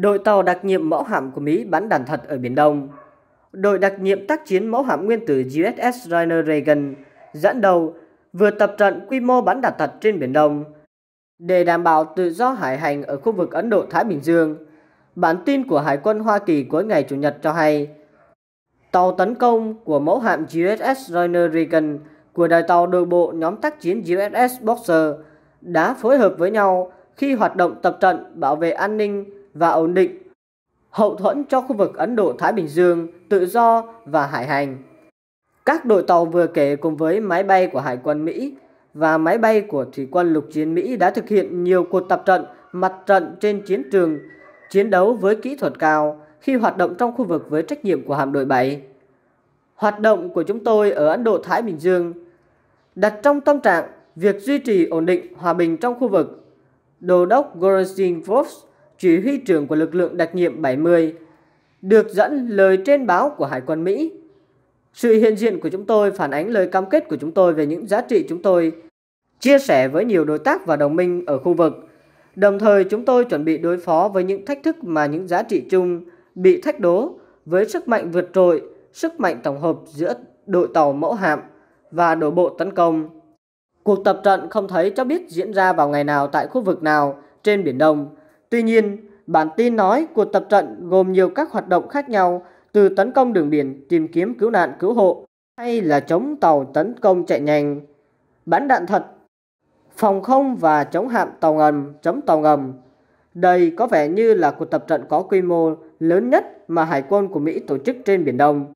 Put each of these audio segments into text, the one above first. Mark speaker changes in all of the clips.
Speaker 1: Đội tàu đặc nhiệm mẫu hạm của Mỹ bắn đạn thật ở Biển Đông. Đội đặc nhiệm tác chiến mẫu hạm nguyên tử USS Ronald Reagan dẫn đầu vừa tập trận quy mô bắn đạn thật trên Biển Đông để đảm bảo tự do hải hành ở khu vực Ấn Độ-Thái Bình Dương. Bản tin của Hải quân Hoa Kỳ cuối ngày Chủ nhật cho hay, tàu tấn công của mẫu hạm USS Ronald Reagan của đài tàu đội bộ nhóm tác chiến USS Boxer đã phối hợp với nhau khi hoạt động tập trận bảo vệ an ninh và ổn định, hậu thuẫn cho khu vực Ấn Độ-Thái Bình Dương tự do và hải hành. Các đội tàu vừa kể cùng với máy bay của Hải quân Mỹ và máy bay của Thủy quân lục chiến Mỹ đã thực hiện nhiều cuộc tập trận, mặt trận trên chiến trường, chiến đấu với kỹ thuật cao khi hoạt động trong khu vực với trách nhiệm của hạm đội 7. Hoạt động của chúng tôi ở Ấn Độ-Thái Bình Dương đặt trong tâm trạng việc duy trì ổn định hòa bình trong khu vực. Đô đốc Gorasin Vos chỉ huy trưởng của lực lượng đặc nhiệm 70, được dẫn lời trên báo của Hải quân Mỹ. Sự hiện diện của chúng tôi phản ánh lời cam kết của chúng tôi về những giá trị chúng tôi chia sẻ với nhiều đối tác và đồng minh ở khu vực. Đồng thời chúng tôi chuẩn bị đối phó với những thách thức mà những giá trị chung bị thách đố với sức mạnh vượt trội, sức mạnh tổng hợp giữa đội tàu mẫu hạm và đội bộ tấn công. Cuộc tập trận không thấy cho biết diễn ra vào ngày nào tại khu vực nào trên Biển Đông, Tuy nhiên, bản tin nói cuộc tập trận gồm nhiều các hoạt động khác nhau từ tấn công đường biển, tìm kiếm cứu nạn cứu hộ hay là chống tàu tấn công chạy nhanh, bắn đạn thật, phòng không và chống hạm tàu ngầm, chống tàu ngầm. Đây có vẻ như là cuộc tập trận có quy mô lớn nhất mà Hải quân của Mỹ tổ chức trên Biển Đông.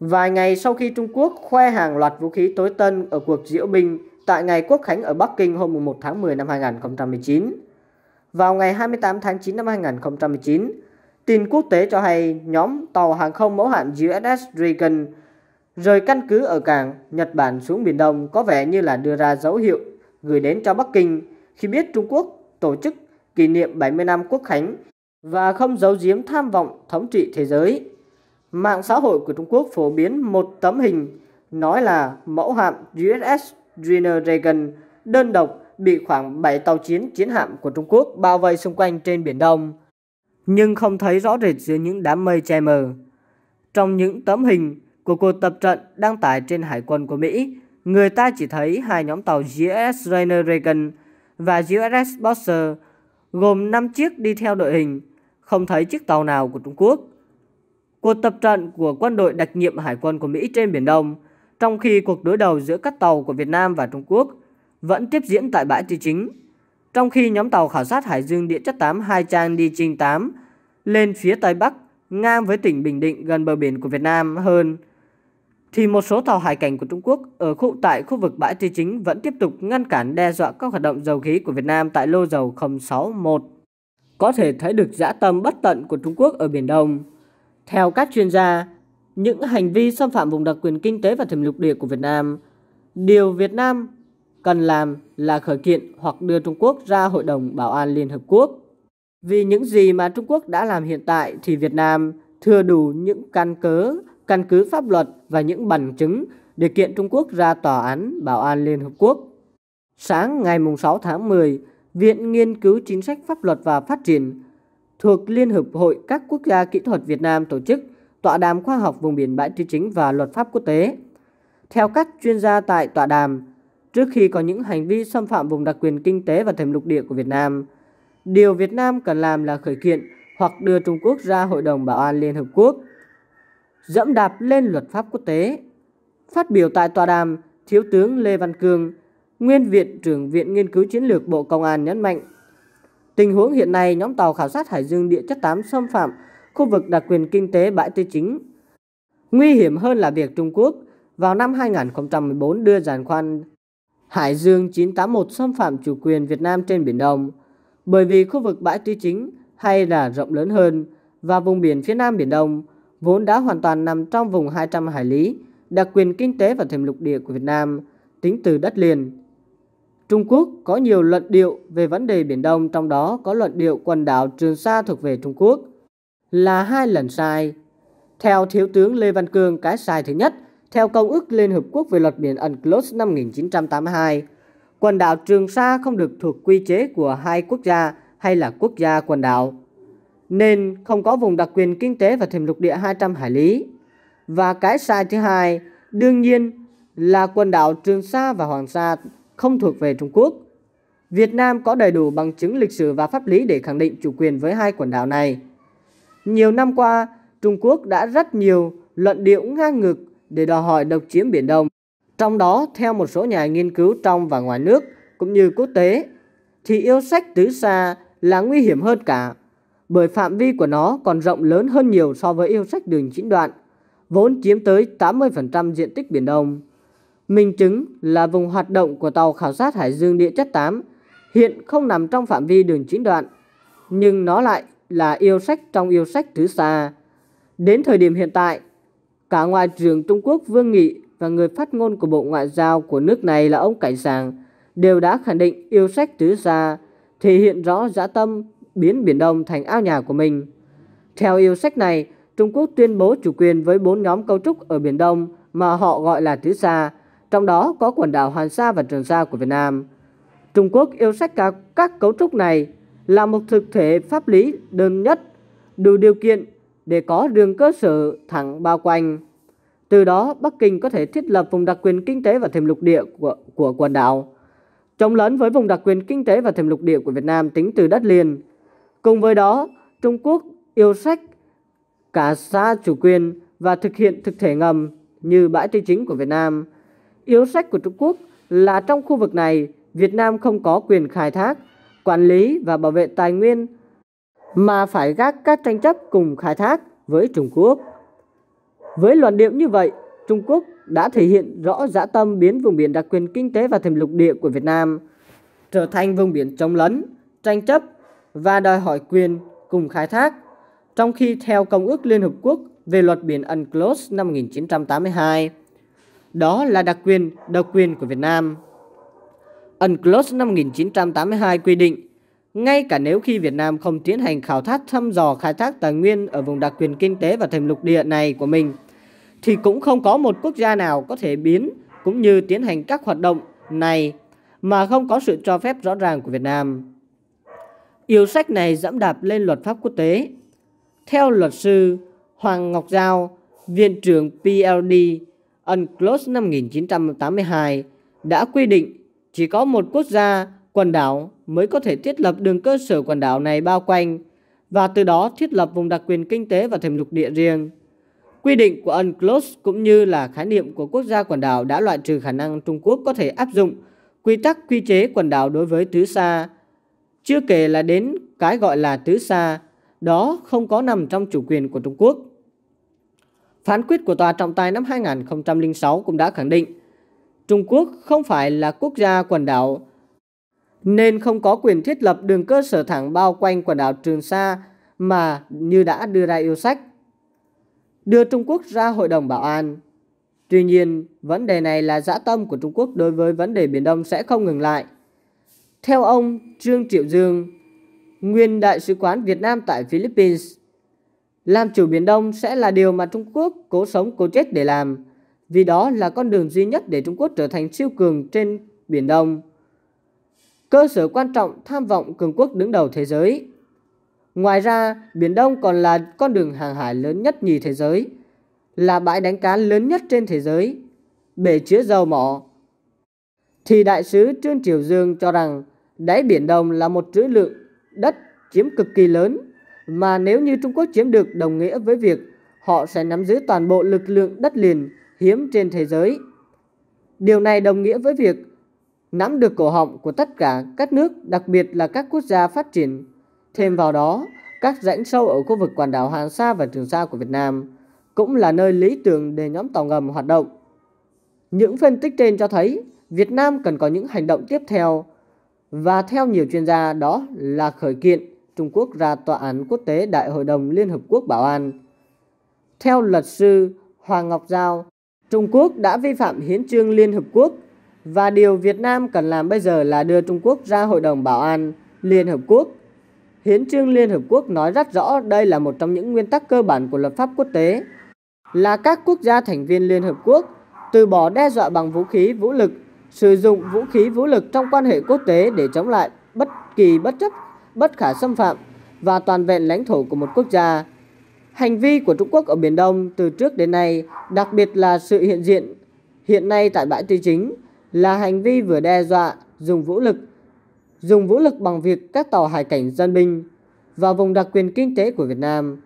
Speaker 1: Vài ngày sau khi Trung Quốc khoe hàng loạt vũ khí tối tân ở cuộc diễu binh tại ngày Quốc khánh ở Bắc Kinh hôm 1 tháng 10 năm 2019, vào ngày 28 tháng 9 năm 2019. Tin quốc tế cho hay nhóm tàu hàng không mẫu hạn USS Reagan rời căn cứ ở cảng Nhật Bản xuống Biển Đông có vẻ như là đưa ra dấu hiệu gửi đến cho Bắc Kinh khi biết Trung Quốc tổ chức kỷ niệm 70 năm quốc khánh và không giấu giếm tham vọng thống trị thế giới. Mạng xã hội của Trung Quốc phổ biến một tấm hình nói là mẫu hạm USS Dreamer Reagan đơn độc bị khoảng 7 tàu chiến chiến hạm của Trung Quốc bao vây xung quanh trên Biển Đông, nhưng không thấy rõ rệt giữa những đám mây che mờ. Trong những tấm hình của cuộc tập trận đăng tải trên hải quân của Mỹ, người ta chỉ thấy hai nhóm tàu USS Rainer Reagan và USS Boxer gồm 5 chiếc đi theo đội hình, không thấy chiếc tàu nào của Trung Quốc. Cuộc tập trận của quân đội đặc nhiệm hải quân của Mỹ trên Biển Đông, trong khi cuộc đối đầu giữa các tàu của Việt Nam và Trung Quốc – vẫn tiếp diễn tại bãi tư chính. Trong khi nhóm tàu khảo sát hải dương địa chất 8 Hai Trang đi Trinh 8 lên phía Tây Bắc, ngang với tỉnh Bình Định gần bờ biển của Việt Nam hơn, thì một số tàu hải cảnh của Trung Quốc ở khu tại khu vực bãi tư chính vẫn tiếp tục ngăn cản đe dọa các hoạt động dầu khí của Việt Nam tại lô dầu 061. Có thể thấy được dã tâm bất tận của Trung Quốc ở Biển Đông. Theo các chuyên gia, những hành vi xâm phạm vùng đặc quyền kinh tế và thềm lục địa của Việt Nam, điều Việt Nam cần làm là khởi kiện hoặc đưa Trung Quốc ra Hội đồng Bảo an Liên Hợp Quốc. Vì những gì mà Trung Quốc đã làm hiện tại thì Việt Nam thừa đủ những căn cứ, căn cứ pháp luật và những bằng chứng để kiện Trung Quốc ra Tòa án Bảo an Liên Hợp Quốc. Sáng ngày 6 tháng 10, Viện Nghiên cứu Chính sách Pháp luật và Phát triển thuộc Liên hợp hội các quốc gia kỹ thuật Việt Nam tổ chức tọa đàm khoa học vùng biển bãi tư chính và luật pháp quốc tế. Theo các chuyên gia tại tọa đàm, trước khi có những hành vi xâm phạm vùng đặc quyền kinh tế và thềm lục địa của Việt Nam. Điều Việt Nam cần làm là khởi kiện hoặc đưa Trung Quốc ra Hội đồng Bảo an Liên Hợp Quốc, dẫm đạp lên luật pháp quốc tế. Phát biểu tại tòa đàm, Thiếu tướng Lê Văn Cương, Nguyên Viện trưởng Viện Nghiên cứu Chiến lược Bộ Công an nhấn mạnh, tình huống hiện nay nhóm tàu khảo sát hải dương địa chất 8 xâm phạm khu vực đặc quyền kinh tế bãi tư chính. Nguy hiểm hơn là việc Trung Quốc vào năm 2014 đưa giàn khoan Hải Dương 981 xâm phạm chủ quyền Việt Nam trên Biển Đông, bởi vì khu vực bãi tư chính hay là rộng lớn hơn và vùng biển phía Nam Biển Đông vốn đã hoàn toàn nằm trong vùng 200 hải lý, đặc quyền kinh tế và thềm lục địa của Việt Nam, tính từ đất liền. Trung Quốc có nhiều luận điệu về vấn đề Biển Đông, trong đó có luận điệu quần đảo Trường Sa thuộc về Trung Quốc, là hai lần sai. Theo Thiếu tướng Lê Văn Cương, cái sai thứ nhất theo Công ước Liên Hợp Quốc về luật biển UNCLOS năm 1982, quần đảo Trường Sa không được thuộc quy chế của hai quốc gia hay là quốc gia quần đảo, nên không có vùng đặc quyền kinh tế và thềm lục địa 200 hải lý. Và cái sai thứ hai, đương nhiên là quần đảo Trường Sa và Hoàng Sa không thuộc về Trung Quốc. Việt Nam có đầy đủ bằng chứng lịch sử và pháp lý để khẳng định chủ quyền với hai quần đảo này. Nhiều năm qua, Trung Quốc đã rất nhiều luận điệu ngang ngược để đòi hỏi độc chiếm Biển Đông. Trong đó, theo một số nhà nghiên cứu trong và ngoài nước, cũng như quốc tế, thì yêu sách tứ xa là nguy hiểm hơn cả, bởi phạm vi của nó còn rộng lớn hơn nhiều so với yêu sách đường chín đoạn, vốn chiếm tới 80% diện tích Biển Đông. Minh chứng là vùng hoạt động của tàu khảo sát hải dương địa chất 8 hiện không nằm trong phạm vi đường chín đoạn, nhưng nó lại là yêu sách trong yêu sách tứ xa. Đến thời điểm hiện tại, Cả Ngoại trưởng Trung Quốc Vương Nghị và người phát ngôn của Bộ Ngoại giao của nước này là ông Cảnh Sàng đều đã khẳng định yêu sách tứ xa, thể hiện rõ dã tâm biến Biển Đông thành ao nhà của mình. Theo yêu sách này, Trung Quốc tuyên bố chủ quyền với bốn nhóm cấu trúc ở Biển Đông mà họ gọi là tứ xa, trong đó có quần đảo Hoàng Sa và Trường Sa của Việt Nam. Trung Quốc yêu sách cả các cấu trúc này là một thực thể pháp lý đơn nhất, đủ điều kiện để có đường cơ sở thẳng bao quanh. Từ đó, Bắc Kinh có thể thiết lập vùng đặc quyền kinh tế và thềm lục địa của, của quần đảo, chống lấn với vùng đặc quyền kinh tế và thềm lục địa của Việt Nam tính từ đất liền. Cùng với đó, Trung Quốc yêu sách cả xa chủ quyền và thực hiện thực thể ngầm như bãi tư chính của Việt Nam. Yêu sách của Trung Quốc là trong khu vực này, Việt Nam không có quyền khai thác, quản lý và bảo vệ tài nguyên mà phải gác các tranh chấp cùng khai thác với Trung Quốc. Với luận điệu như vậy, Trung Quốc đã thể hiện rõ dã tâm biến vùng biển đặc quyền kinh tế và thềm lục địa của Việt Nam trở thành vùng biển chống lấn, tranh chấp và đòi hỏi quyền cùng khai thác, trong khi theo Công ước Liên Hợp Quốc về luật biển UNCLOS năm 1982, đó là đặc quyền độc quyền của Việt Nam. UNCLOS năm 1982 quy định ngay cả nếu khi Việt Nam không tiến hành khảo thác thăm dò khai thác tài nguyên ở vùng đặc quyền kinh tế và thềm lục địa này của mình, thì cũng không có một quốc gia nào có thể biến cũng như tiến hành các hoạt động này mà không có sự cho phép rõ ràng của Việt Nam. Yêu sách này dẫm đạp lên luật pháp quốc tế. Theo luật sư Hoàng Ngọc Giao, Viện trưởng PLD UNCLOS năm 1982 đã quy định chỉ có một quốc gia quần đảo mới có thể thiết lập đường cơ sở quần đảo này bao quanh và từ đó thiết lập vùng đặc quyền kinh tế và thềm lục địa riêng. Quy định của UNCLOS cũng như là khái niệm của quốc gia quần đảo đã loại trừ khả năng Trung Quốc có thể áp dụng quy tắc quy chế quần đảo đối với tứ xa. Chưa kể là đến cái gọi là tứ xa, đó không có nằm trong chủ quyền của Trung Quốc. Phán quyết của Tòa trọng tài năm 2006 cũng đã khẳng định Trung Quốc không phải là quốc gia quần đảo nên không có quyền thiết lập đường cơ sở thẳng bao quanh quần đảo Trường Sa mà như đã đưa ra yêu sách, đưa Trung Quốc ra Hội đồng Bảo an. Tuy nhiên, vấn đề này là dã tâm của Trung Quốc đối với vấn đề Biển Đông sẽ không ngừng lại. Theo ông Trương Triệu Dương, nguyên Đại sứ quán Việt Nam tại Philippines, làm chủ Biển Đông sẽ là điều mà Trung Quốc cố sống cố chết để làm, vì đó là con đường duy nhất để Trung Quốc trở thành siêu cường trên Biển Đông cơ sở quan trọng tham vọng cường quốc đứng đầu thế giới. Ngoài ra, Biển Đông còn là con đường hàng hải lớn nhất nhì thế giới, là bãi đánh cá lớn nhất trên thế giới, bể chứa dầu mỏ. Thì đại sứ Trương Triều Dương cho rằng đáy Biển Đông là một trữ lượng đất chiếm cực kỳ lớn, mà nếu như Trung Quốc chiếm được đồng nghĩa với việc họ sẽ nắm giữ toàn bộ lực lượng đất liền hiếm trên thế giới. Điều này đồng nghĩa với việc nắm được cổ họng của tất cả các nước, đặc biệt là các quốc gia phát triển. Thêm vào đó, các rãnh sâu ở khu vực quần đảo Hoàng Sa và Trường Sa của Việt Nam cũng là nơi lý tưởng để nhóm tàu ngầm hoạt động. Những phân tích trên cho thấy Việt Nam cần có những hành động tiếp theo và theo nhiều chuyên gia đó là khởi kiện Trung Quốc ra tòa án quốc tế Đại hội đồng Liên Hợp Quốc Bảo an. Theo luật sư Hoàng Ngọc Giao, Trung Quốc đã vi phạm hiến trương Liên Hợp Quốc và điều Việt Nam cần làm bây giờ là đưa Trung Quốc ra Hội đồng Bảo an Liên Hợp Quốc. Hiến trương Liên Hợp Quốc nói rất rõ đây là một trong những nguyên tắc cơ bản của luật pháp quốc tế, là các quốc gia thành viên Liên Hợp Quốc từ bỏ đe dọa bằng vũ khí vũ lực, sử dụng vũ khí vũ lực trong quan hệ quốc tế để chống lại bất kỳ bất chấp, bất khả xâm phạm và toàn vẹn lãnh thổ của một quốc gia. Hành vi của Trung Quốc ở Biển Đông từ trước đến nay, đặc biệt là sự hiện diện hiện nay tại bãi tư chính, là hành vi vừa đe dọa, dùng vũ lực, dùng vũ lực bằng việc các tàu hải cảnh dân binh vào vùng đặc quyền kinh tế của Việt Nam.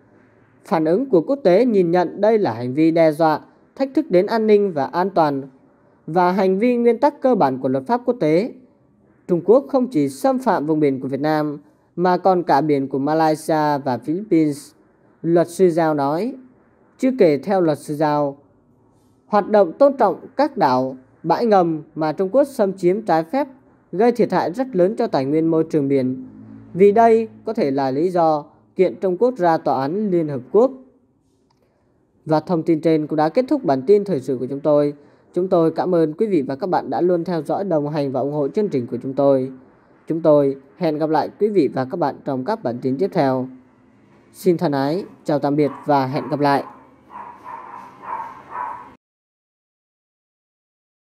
Speaker 1: Phản ứng của quốc tế nhìn nhận đây là hành vi đe dọa, thách thức đến an ninh và an toàn và hành vi nguyên tắc cơ bản của luật pháp quốc tế. Trung Quốc không chỉ xâm phạm vùng biển của Việt Nam mà còn cả biển của Malaysia và Philippines. Luật sư Giao nói, chưa kể theo luật sư Giao, hoạt động tôn trọng các đảo bãi ngầm mà Trung Quốc xâm chiếm trái phép gây thiệt hại rất lớn cho tài nguyên môi trường biển. Vì đây có thể là lý do kiện Trung Quốc ra tòa án Liên Hợp Quốc. Và thông tin trên cũng đã kết thúc bản tin thời sự của chúng tôi. Chúng tôi cảm ơn quý vị và các bạn đã luôn theo dõi, đồng hành và ủng hộ chương trình của chúng tôi. Chúng tôi hẹn gặp lại quý vị và các bạn trong các bản tin tiếp theo. Xin thân ái, chào tạm biệt và hẹn gặp lại.